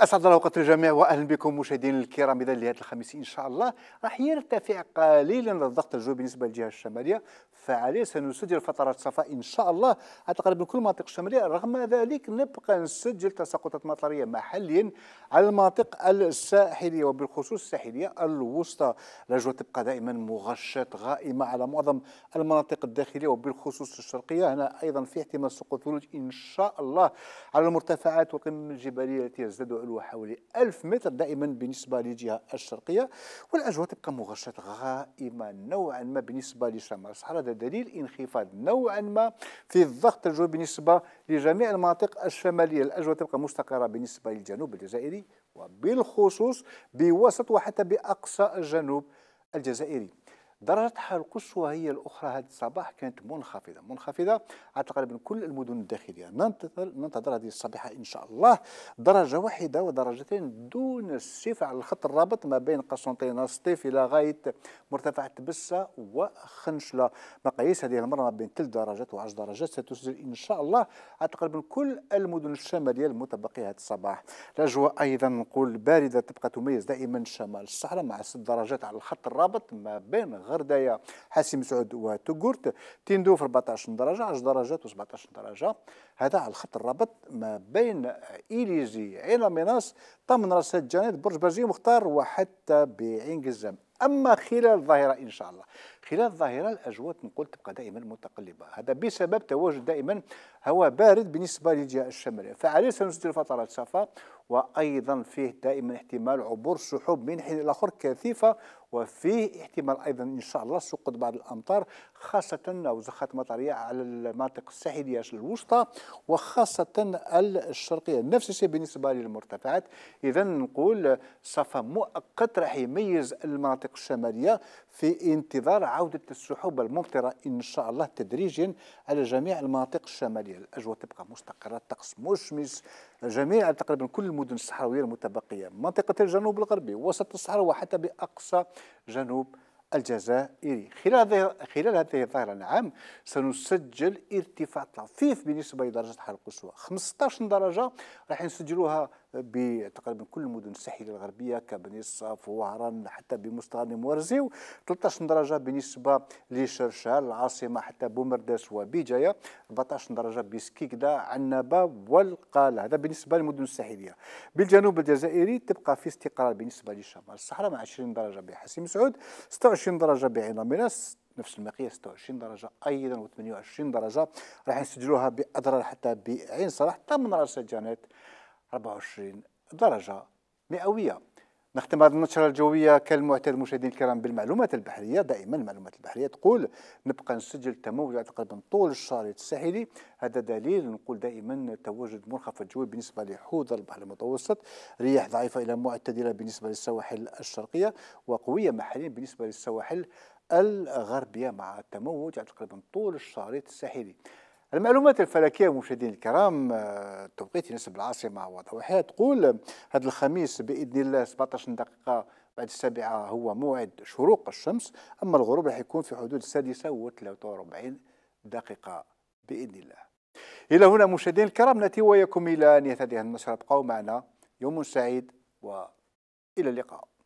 اسعد الله اوقات الجميع واهلا بكم مشاهدينا الكرام اذا لهذا الخميس ان شاء الله راح يرتفع قليلا الضغط الجوي بالنسبه للجهه الشماليه فعليه سنسجل فترات صفاء ان شاء الله على تقريبا كل المناطق الشماليه رغم ذلك نبقى نسجل تساقطات مطريه محليا على المناطق الساحليه وبالخصوص الساحليه الوسطى الاجواء تبقى دائما مغشات غائمه على معظم المناطق الداخليه وبالخصوص الشرقيه هنا ايضا في احتمال سقوط ثلوج ان شاء الله على المرتفعات والقمم الجبليه التي يزداد يتناول حوالي 1000 متر دائما بالنسبة للجهة الشرقية والأجواء تبقى مغشاة غائمة نوعا ما بالنسبة لشمال الصحراء هذا دليل انخفاض نوعا ما في الضغط الجوي بالنسبة لجميع المناطق الشمالية الأجواء تبقى مستقرة بالنسبة للجنوب الجزائري وبالخصوص بوسط وحتى بأقصى الجنوب الجزائري درجة الحرارة القصوى هي الأخرى هذا الصباح كانت منخفضة منخفضة على تقريبا كل المدن الداخلية ننتظر ننتظر هذه الصبيحة إن شاء الله درجة واحدة ودرجتين دون الصفر على الخط الرابط ما بين قسنطينة سطيف إلى غاية مرتفع تبسة وخنشلة مقاييس هذه المرة ما بين 3 درجات و10 درجات ستسجل إن شاء الله على تقريبا كل المدن الشمالية المتبقية هذا الصباح الأجواء أيضا نقول باردة تبقى تميز دائما شمال الصحراء مع 6 درجات على الخط الرابط ما بين غردايا حاسي مسعود وتوكورت تندو في 14 درجه 10 درجات و17 درجه هذا على خط الرابط ما بين ايليزي عين ميناس طمن راس جانيت برج برجي مختار وحتى بعين قزام اما خلال الظاهره ان شاء الله خلال ظاهرة الأجواء نقول تبقى دائما متقلبة هذا بسبب تواجد دائما هواء بارد بالنسبة للجهة الشمالية فعليه سنسجل فترات صفاء وأيضا فيه دائما احتمال عبور سحب من حين إلى آخر كثيفة وفيه احتمال أيضا إن شاء الله سقوط بعض الأمطار خاصة زخات مطرية على المناطق الساحلية الوسطى وخاصة الشرقية نفس الشيء بالنسبة للمرتفعات إذا نقول صفا مؤقت راح يميز المناطق الشمالية في انتظار وعودة السحوب الممطرة إن شاء الله تدريجيا على جميع المناطق الشمالية الأجواء تبقى مستقرة الطقس مشمس جميع تقريبا كل المدن الصحراوية المتبقية منطقة الجنوب الغربي وسط الصحراء وحتى بأقصى جنوب الجزائري خلال خلال هذه الظاهرة العام سنسجل ارتفاع طفيف بالنسبة لدرجة حرارة القصوى 15 درجة راح نسجلوها بتقريبا كل المدن الساحلية الغربية الصاف وهران حتى بمستوى مورزيو 13 درجة بالنسبة لشرشال العاصمة حتى بومرداس وبيجاية 14 درجة بسكيكدا عنابة والقالة هذا بالنسبة للمدن الساحلية بالجنوب الجزائري تبقى في استقرار بالنسبة للشمال الصحراء مع 20 درجة بحسين مسعود 26 26 درجه بعين ميناس نفس المقياس 26 درجه ايضا و28 درجه راح نسجلوها باضرار حتى بعين صلاح حتى من راس جانيت 24 درجه مئويه نختم هذه النشرة الجوية كالمعتاد مشاهدينا الكرام بالمعلومات البحرية دائما المعلومات البحرية تقول نبقى نسجل تموجات تقريبا طول الشريط الساحلي هذا دليل نقول دائما تواجد منخفض جوي بالنسبة لحوض البحر المتوسط رياح ضعيفة إلى معتدلة بالنسبة للسواحل الشرقية وقوية محليا بالنسبة للسواحل الغربية مع تموج تقريبا طول الشريط الساحلي المعلومات الفلكية مشاهدينا الكرام التوقيت آه، نسب العاصمة وضوحها تقول هذا الخميس بإذن الله 17 دقيقة بعد السابعة هو موعد شروق الشمس أما الغروب راح يكون في حدود السادسة و43 دقيقة بإذن الله إلى هنا مشاهدينا الكرام نأتي وإياكم إلى نهاية هذه النشرة ابقوا معنا يوم سعيد وإلى اللقاء